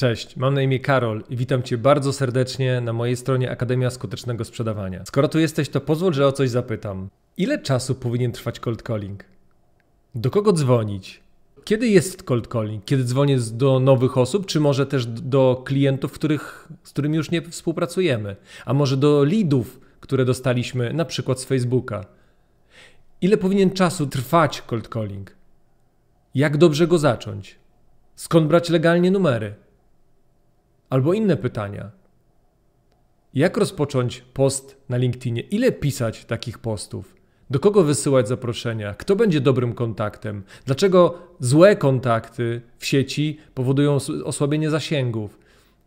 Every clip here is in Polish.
Cześć, mam na imię Karol i witam Cię bardzo serdecznie na mojej stronie Akademia Skutecznego Sprzedawania. Skoro tu jesteś, to pozwól, że o coś zapytam. Ile czasu powinien trwać cold calling? Do kogo dzwonić? Kiedy jest cold calling? Kiedy dzwonię do nowych osób, czy może też do klientów, których, z którymi już nie współpracujemy? A może do leadów, które dostaliśmy na przykład z Facebooka? Ile powinien czasu trwać cold calling? Jak dobrze go zacząć? Skąd brać legalnie numery? Albo inne pytania. Jak rozpocząć post na LinkedInie? Ile pisać takich postów? Do kogo wysyłać zaproszenia? Kto będzie dobrym kontaktem? Dlaczego złe kontakty w sieci powodują osłabienie zasięgów?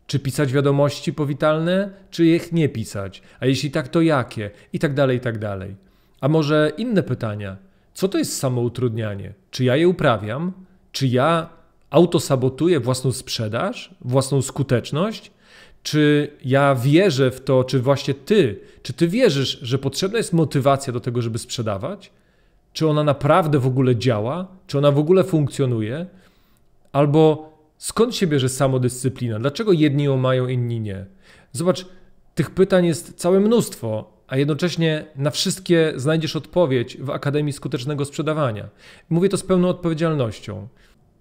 Czy pisać wiadomości powitalne, czy ich nie pisać? A jeśli tak, to jakie? I tak dalej, i tak dalej. A może inne pytania? Co to jest samoutrudnianie? Czy ja je uprawiam? Czy ja autosabotuje własną sprzedaż, własną skuteczność? Czy ja wierzę w to, czy właśnie ty, czy ty wierzysz, że potrzebna jest motywacja do tego, żeby sprzedawać? Czy ona naprawdę w ogóle działa? Czy ona w ogóle funkcjonuje? Albo skąd się bierze samodyscyplina? Dlaczego jedni ją mają, inni nie? Zobacz, tych pytań jest całe mnóstwo, a jednocześnie na wszystkie znajdziesz odpowiedź w Akademii Skutecznego Sprzedawania. Mówię to z pełną odpowiedzialnością.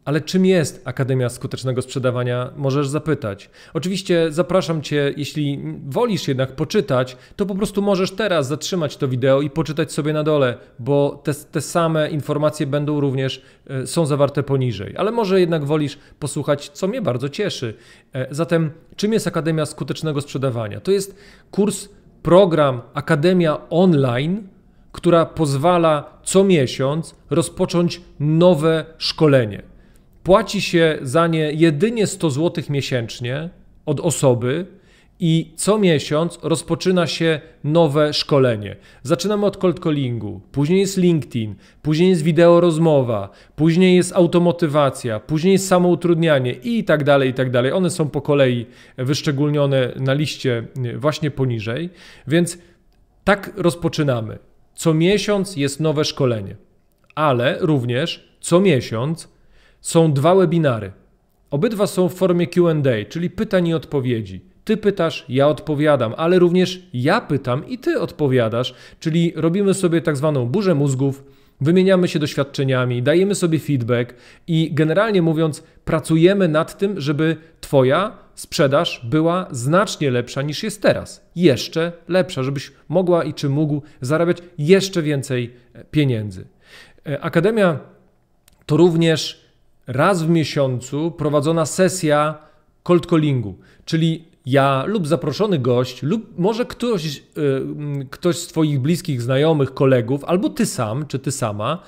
Ale czym jest Akademia Skutecznego Sprzedawania, możesz zapytać. Oczywiście zapraszam Cię, jeśli wolisz jednak poczytać, to po prostu możesz teraz zatrzymać to wideo i poczytać sobie na dole, bo te, te same informacje będą również, e, są zawarte poniżej. Ale może jednak wolisz posłuchać, co mnie bardzo cieszy. E, zatem, czym jest Akademia Skutecznego Sprzedawania? To jest kurs, program, akademia online, która pozwala co miesiąc rozpocząć nowe szkolenie płaci się za nie jedynie 100 zł miesięcznie od osoby, i co miesiąc rozpoczyna się nowe szkolenie. Zaczynamy od cold callingu, później jest LinkedIn, później jest wideo rozmowa, później jest automotywacja, później jest samoutrudnianie i tak dalej, i tak dalej. One są po kolei wyszczególnione na liście y, właśnie poniżej, więc tak rozpoczynamy. Co miesiąc jest nowe szkolenie, ale również co miesiąc są dwa webinary. Obydwa są w formie QA, czyli pytań i odpowiedzi. Ty pytasz, ja odpowiadam, ale również ja pytam i ty odpowiadasz, czyli robimy sobie tak zwaną burzę mózgów, wymieniamy się doświadczeniami, dajemy sobie feedback i generalnie mówiąc, pracujemy nad tym, żeby Twoja sprzedaż była znacznie lepsza niż jest teraz. Jeszcze lepsza, żebyś mogła i czy mógł zarabiać jeszcze więcej pieniędzy. E, Akademia to również raz w miesiącu prowadzona sesja cold callingu, czyli ja lub zaproszony gość, lub może ktoś, e, ktoś z Twoich bliskich, znajomych, kolegów, albo Ty sam czy Ty sama,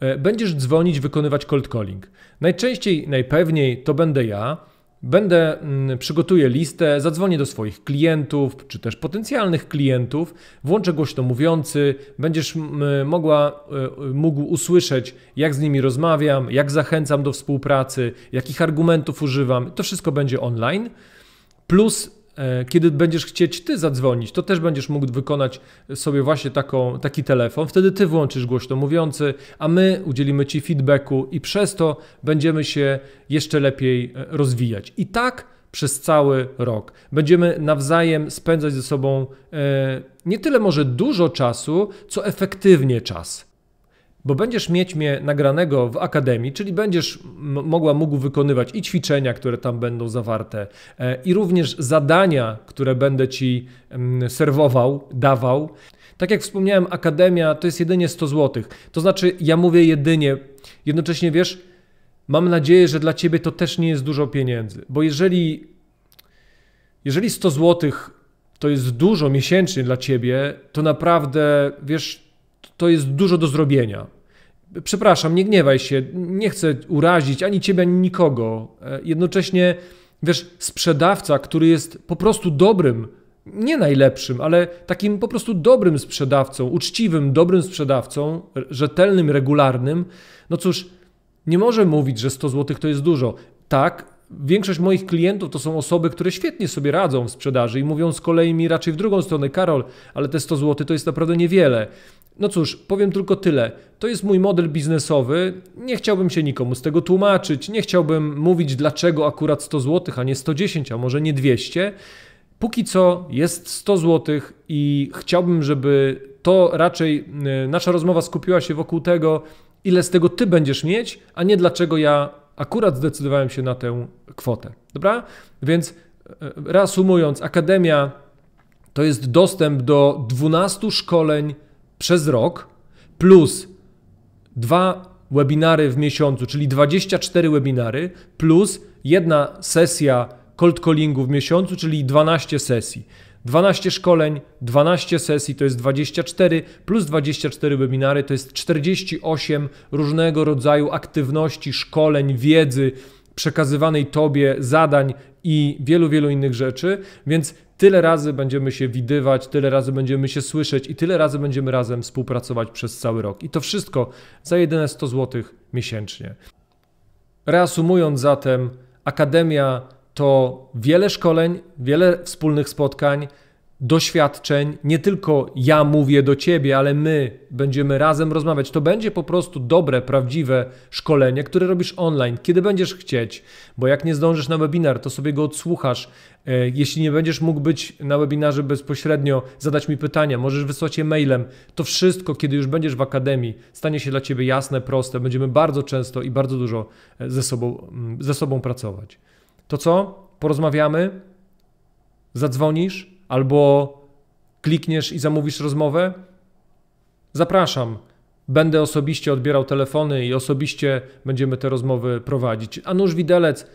e, będziesz dzwonić, wykonywać cold calling. Najczęściej, najpewniej to będę ja. Będę, mm, przygotuję listę, zadzwonię do swoich klientów, czy też potencjalnych klientów, włączę głośno mówiący, będziesz mogła, e, mógł usłyszeć, jak z nimi rozmawiam, jak zachęcam do współpracy, jakich argumentów używam. To wszystko będzie online. Plus E, kiedy będziesz chcieć ty zadzwonić, to też będziesz mógł wykonać sobie właśnie taką, taki telefon. Wtedy ty włączysz głośno mówiący, a my udzielimy ci feedbacku i przez to będziemy się jeszcze lepiej e, rozwijać. I tak przez cały rok. Będziemy nawzajem spędzać ze sobą e, nie tyle może dużo czasu, co efektywnie czas bo będziesz mieć mnie nagranego w akademii, czyli będziesz mogła, mógł wykonywać i ćwiczenia, które tam będą zawarte, e, i również zadania, które będę ci mm, serwował, dawał. Tak jak wspomniałem, akademia to jest jedynie 100 zł. To znaczy, ja mówię jedynie, jednocześnie wiesz, mam nadzieję, że dla ciebie to też nie jest dużo pieniędzy, bo jeżeli, jeżeli 100 zł to jest dużo miesięcznie dla ciebie, to naprawdę wiesz, to jest dużo do zrobienia przepraszam, nie gniewaj się, nie chcę urazić ani ciebie, ani nikogo. E, jednocześnie, wiesz, sprzedawca, który jest po prostu dobrym, nie najlepszym, ale takim po prostu dobrym sprzedawcą, uczciwym, dobrym sprzedawcą, rzetelnym, regularnym, no cóż, nie może mówić, że 100 zł to jest dużo. Tak, Większość moich klientów to są osoby, które świetnie sobie radzą w sprzedaży i mówią z kolei mi raczej w drugą stronę, Karol, ale te 100 zł to jest naprawdę niewiele. No cóż, powiem tylko tyle. To jest mój model biznesowy. Nie chciałbym się nikomu z tego tłumaczyć, nie chciałbym mówić, dlaczego akurat 100 zł, a nie 110, a może nie 200. Póki co jest 100 zł i chciałbym, żeby to raczej e, nasza rozmowa skupiła się wokół tego, ile z tego ty będziesz mieć, a nie dlaczego ja Akurat zdecydowałem się na tę kwotę. Dobra? Więc e, reasumując, akademia to jest dostęp do 12 szkoleń przez rok plus dwa webinary w miesiącu, czyli 24 webinary plus jedna sesja cold callingu w miesiącu, czyli 12 sesji. 12 szkoleń, 12 sesji to jest 24, plus 24 webinary to jest 48 różnego rodzaju aktywności, szkoleń, wiedzy przekazywanej Tobie, zadań i wielu, wielu innych rzeczy, więc tyle razy będziemy się widywać, tyle razy będziemy się słyszeć i tyle razy będziemy razem współpracować przez cały rok. I to wszystko za jedyne 100 zł miesięcznie. Reasumując zatem, Akademia to wiele szkoleń, wiele wspólnych spotkań, doświadczeń. Nie tylko ja mówię do ciebie, ale my będziemy razem rozmawiać. To będzie po prostu dobre, prawdziwe szkolenie, które robisz online, kiedy będziesz chcieć, bo jak nie zdążysz na webinar, to sobie go odsłuchasz. E, jeśli nie będziesz mógł być na webinarze bezpośrednio, zadać mi pytania, możesz wysłać je mailem. To wszystko, kiedy już będziesz w akademii, stanie się dla ciebie jasne, proste. Będziemy bardzo często i bardzo dużo e, ze sobą, mm, ze sobą pracować to co? Porozmawiamy? Zadzwonisz? Albo klikniesz i zamówisz rozmowę? Zapraszam. Będę osobiście odbierał telefony i osobiście będziemy te rozmowy prowadzić. A nóż widelec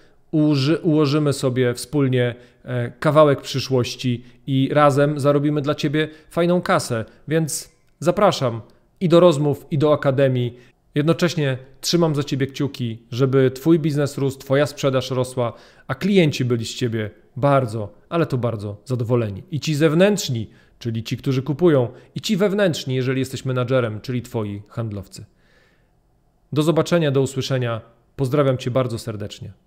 ułożymy sobie wspólnie e, kawałek przyszłości i razem zarobimy dla ciebie fajną kasę. Więc zapraszam i do rozmów, i do akademii, Jednocześnie trzymam za Ciebie kciuki, żeby Twój biznes rósł, Twoja sprzedaż rosła, a klienci byli z Ciebie bardzo, ale to bardzo zadowoleni. I ci zewnętrzni, czyli ci, którzy kupują, i ci wewnętrzni, jeżeli jesteś menadżerem, czyli Twoi handlowcy. Do zobaczenia, do usłyszenia. Pozdrawiam Cię bardzo serdecznie.